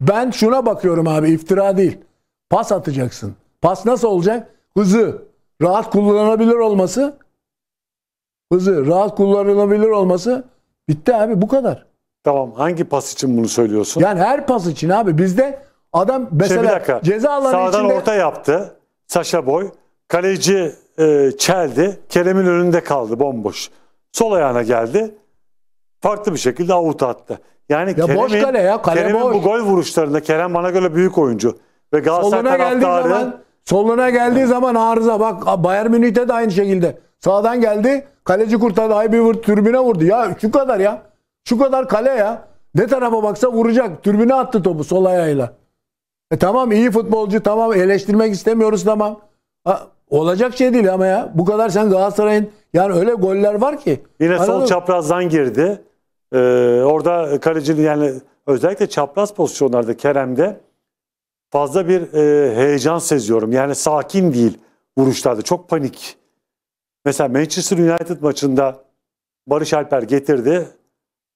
Ben şuna bakıyorum abi iftira değil. Pas atacaksın. Pas nasıl olacak? Hızı rahat kullanılabilir olması. Hızı rahat kullanılabilir olması. Bitti abi bu kadar. Tamam hangi pas için bunu söylüyorsun? Yani her pas için abi bizde adam şey, mesela şey ceza alanı Sağdan içinde... orta yaptı Saşa Boy. Kaleci e, çeldi. Kerem'in önünde kaldı bomboş. Sol ayağına geldi farklı bir şekilde avuta attı. Yani ya Kerem'in, boş kale ya, kale Kerem'in boş. bu gol vuruşlarında Kerem bana göre büyük oyuncu. Ve Galatasaray soluna taraftarı... zaman, soluna geldiği zaman arıza. Bak Bayern Münih'te de aynı şekilde. Sağdan geldi. Kaleci kurtardı. Ay bir vur, türbüne vurdu. Ya şu kadar ya. Şu kadar kale ya. Ne tarafa baksa vuracak. Türbüne attı topu sol ayağıyla. E tamam iyi futbolcu tamam eleştirmek istemiyoruz tamam. Ha, olacak şey değil ama ya. Bu kadar sen Galatasaray'ın yani öyle goller var ki. Yine Anladın? sol çaprazdan girdi. Ee, orada kalecinin yani özellikle çapraz pozisyonlarda Kerem'de fazla bir e, heyecan seziyorum. Yani sakin değil vuruşlarda. Çok panik. Mesela Manchester United maçında Barış Alper getirdi.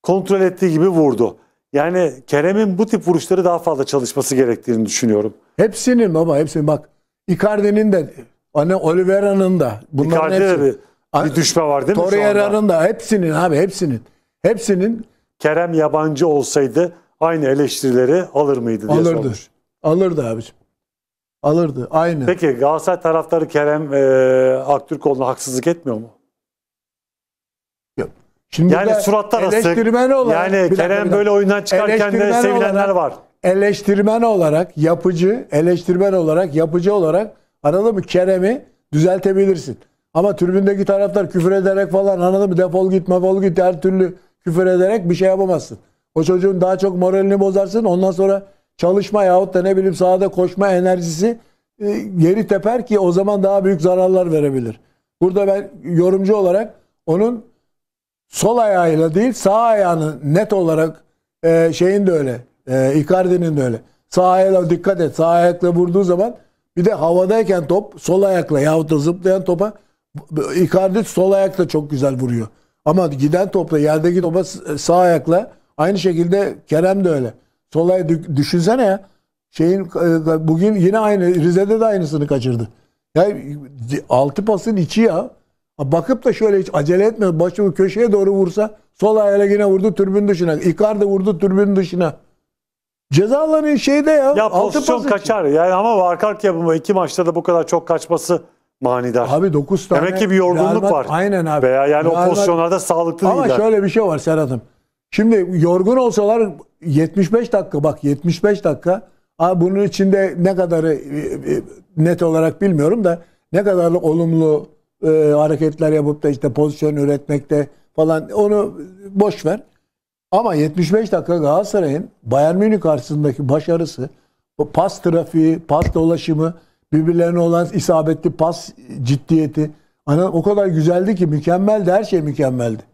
Kontrol ettiği gibi vurdu. Yani Kerem'in bu tip vuruşları daha fazla çalışması gerektiğini düşünüyorum. Hepsinin ama hepsinin bak Icardi'nin de hani Oliveira'nın da bunların Icardi'de hepsi. bir, bir düşme var değil mi Torreira'nın da hepsinin abi hepsinin. Hepsinin Kerem yabancı olsaydı aynı eleştirileri alır mıydı diye alırdı. sormuş. Alırdı abiciğim. Alırdı. Aynı. Peki Galatasaray taraftarı Kerem e, Aktürkoğlu'na haksızlık etmiyor mu? Şimdi Yani suratlar asık. eleştirmen olarak Yani bir Kerem dakika. böyle oyundan çıkarken de sevilenler olarak- var. Eleştirmen olarak yapıcı, eleştirmen olarak yapıcı olarak anladın mı Kerem'i düzeltebilirsin. Ama tribündeki taraftar küfür ederek falan anladın mı defol git mafol git her türlü küfür ederek bir şey yapamazsın. O çocuğun daha çok moralini bozarsın. Ondan sonra çalışma yahut da ne bileyim sahada koşma enerjisi geri e, teper ki o zaman daha büyük zararlar verebilir. Burada ben yorumcu olarak onun sol ayağıyla değil sağ ayağını net olarak e, şeyin de öyle. E, Icardi'nin de öyle. Sağ ayağıyla dikkat et. Sağ ayakla vurduğu zaman bir de havadayken top sol ayakla yahut da zıplayan topa Icardi sol ayakla çok güzel vuruyor. Ama giden topla yerdeki topa sağ ayakla aynı şekilde Kerem de öyle. solay düşünsene ya. Şeyin e, e, bugün yine aynı Rize'de de aynısını kaçırdı. Yani altı pasın içi ya. Bakıp da şöyle hiç acele etme. Başı köşeye doğru vursa sol ayağıyla yine vurdu türbün dışına. Icardi vurdu türbün dışına. Ceza şeyde ya. Ya altı pozisyon kaçar. Yani ama arka arkaya bu iki maçta da bu kadar çok kaçması manidar. Abi 9 tane. Demek ki bir yorgunluk var. Aynen abi. Veya yani Real o pozisyonlarda sağlıklı Ama değiller. Ama şöyle bir şey var Serhat'ım. Şimdi yorgun olsalar 75 dakika bak 75 dakika Abi bunun içinde ne kadarı e, e, net olarak bilmiyorum da ne kadar olumlu e, hareketler yapıp da işte pozisyon üretmekte falan onu boş ver. Ama 75 dakika Galatasaray'ın Bayern Münih karşısındaki başarısı, pas trafiği, pas dolaşımı birbirlerine olan isabetli pas ciddiyeti. Ana o kadar güzeldi ki mükemmeldi her şey mükemmeldi.